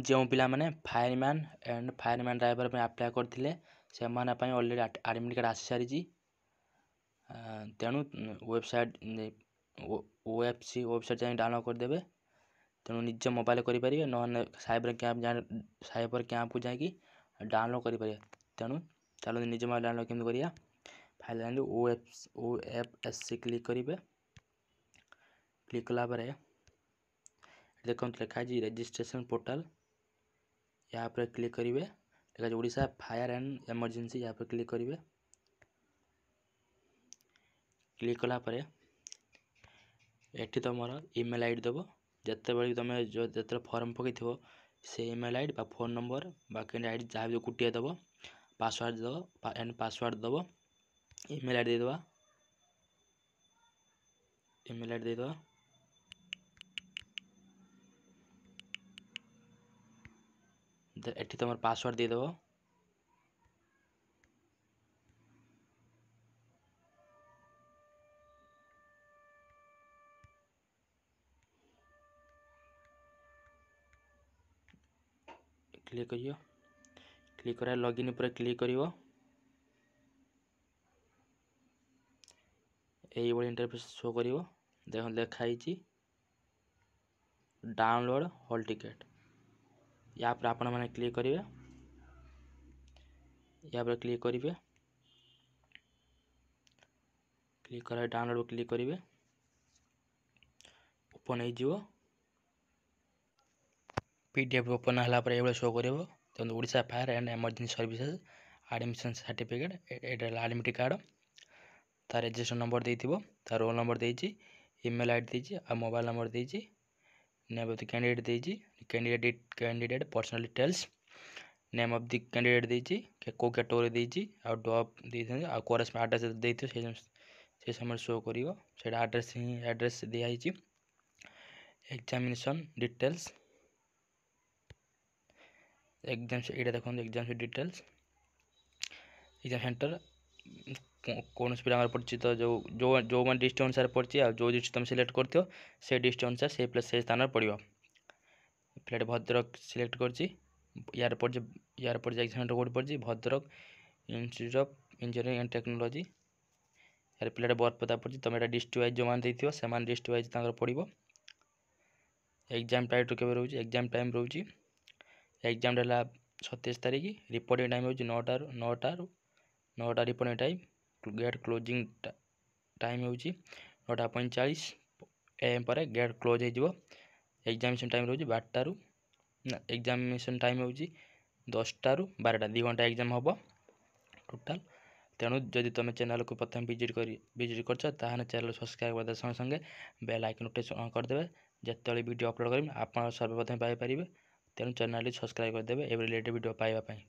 ଯେଉଁ ପିଲାମାନେ fireman and fireman driver ପାଇଁ ଆପ୍ଲାଏ କରିଥିଲେ ସେମାନଙ୍କ ପାଇଁ ଅଲରେଡ଼ି ଆଡ଼ମିଟ୍ କାର୍ଡ଼ ଆସିସାରିଛି ତେଣୁ ୱେବସାଇଟ୍ ଓଏଫସି ୱେବସାଇଟ୍ ଯାଇ ଡାଉନଲୋଡ଼୍ କରିଦେବେ ତେଣୁ ନିଜ ମୋବାଇଲ୍ରେ କରିପାରିବେ ନହେଲେ ସାଇବର କ୍ୟାମ୍ପ ସାଇବର କ୍ୟାମ୍ପକୁ ଯାଇକି ଡାଉନଲୋଡ଼୍ କରିପାରିବେ ତେଣୁ ଚାଲନ୍ତୁ ନିଜ ମୋବାଇଲ୍ ଡାଉନଲୋଡ଼୍ କେମିତି କରିବା file O F O F S C click କରିବେ କ୍ଲିକ୍ କଲା ପରେ देखते लिखाई रेजिट्रेसन पोर्टाल यहाँ पर क्लिक करेंगे लिखा ओडा फायर एंड एमरजेन्सी या पर क्लिक करेंगे क्लिक कलापर ये तुम इमेल देव दबो जत तुम जो जो फर्म पकई थो से इमेल आई बा फोन नंबर बाकी आईड जहाँ भी गोटे दबो पासवर्ड दबो एंड पासवर्ड दब इमेल आईड देदेबा इमेल आईड देदेबा ଏଠି ତୁମର ପାସୱାର୍ଡ଼ ଦେଇଦେବ କ୍ଲିକ୍ କରିବ କ୍ଲିକ୍ କରିବା ଲଗ୍ଇନ୍ ଉପରେ କ୍ଲିକ୍ କରିବ ଏଇଭଳି ଇଣ୍ଟରଫେସ୍ ଶୋ କରିବ ଦେଖ ଲେଖା ହେଇଛି ଡାଉନଲୋଡ଼ ହଲ୍ ଟିକେଟ୍ या पर आपने क्लिक करेंगे या पर क्लिक करेंगे क्लिक कर डाउनलोड क्लिक करेंगे ओपन हो पीडीएफ ओपन पर यह शो कर देखो fire and emergency services admission certificate यहाँ आडमिट कार्ड तार रजिस्ट्रेशन नंबर दे रोल नंबर देमेल आई डी मोबाइल नंबर देती नेम ऑफ द कैंडिडेट देजी candidate candidate personal details name of the candidate देजी को कैटेगरी देजी और डॉप देथन आ में एड्रेस से समय शो कर से ही एड्रेस दिया हिची डिटेल्स एग्जाम से इडा देखन एग्जाम से डिटेल्स एग्जाम सेन्टर कौन स्पीड आम पड़ी तो जो जो जो मैंने डिस्ट्रिक्ट अनुसार पड़ी जो डिस्ट्री तुम सिलेक्ट कर डिस्ट्रिक्ट अनुसार से प्लेस से स्थान पड़ो पाटे भद्रक सिलेक्ट कर यार पड़ जा सेंटर कौट पड़ी Bhadrak institute of engineering and technology यार पिलाटे बरपदा पड़ी तुम यहाँ डिस्ट्री वाइज जो मैंने देखो से डिस्ट्री वाइज तक पड़ एक्जाम टाइट के एक्जाम टाइम रोज एक्जाम सतैश तारीख रिपोर्टिंग टाइम हो नौटार नौटार ନଅଟା reporting time gate closing time ହେଉଛି ନଅଟା ପଇଁଚାଳିଶ ଏମ୍ ପରେ ଗେଟ୍ କ୍ଲୋଜ୍ ହୋଇଯିବ ଏକ୍ଜାମିନେସନ୍ ଟାଇମ୍ ରହୁଛି ବାରଟାରୁ ନା ଏକ୍ଜାମିନେସନ୍ ଟାଇମ୍ ହେଉଛି ଦଶଟାରୁ ବାରଟା ଦୁଇ ଘଣ୍ଟା ଏକ୍ଜାମ୍ ହେବ ଟୋଟାଲ୍ ତେଣୁ ଯଦି ତୁମେ ଚ୍ୟାନେଲ୍କୁ ପ୍ରଥମେ ଭିଜିଟ୍ କରି ଭିଜିଟ୍ କରିଛ ତାହେଲେ ଚ୍ୟାନେଲ୍ ସବସ୍କ୍ରାଇବ୍ କରିଦେବା ସଙ୍ଗେ ସଙ୍ଗେ ବେଲ୍ ଆଇକନ୍ ନୋଟିସ୍ ଅନ୍ କରିଦେବେ ଯେତେବେଳେ ଭିଡ଼ିଓ ଅପଲୋଡ଼ କରିବି ଆପଣ ସର୍ବପ୍ରଥମେ ପାଇପାରିବେ ତେଣୁ ଚ୍ୟାନେଲ୍ଟି ସବସ୍କ୍ରାଇବ୍ କରିଦେବେ ଏ ରିଲେଟେଡ଼୍ ଭିଡ଼ିଓ ପାଇବା ପାଇଁ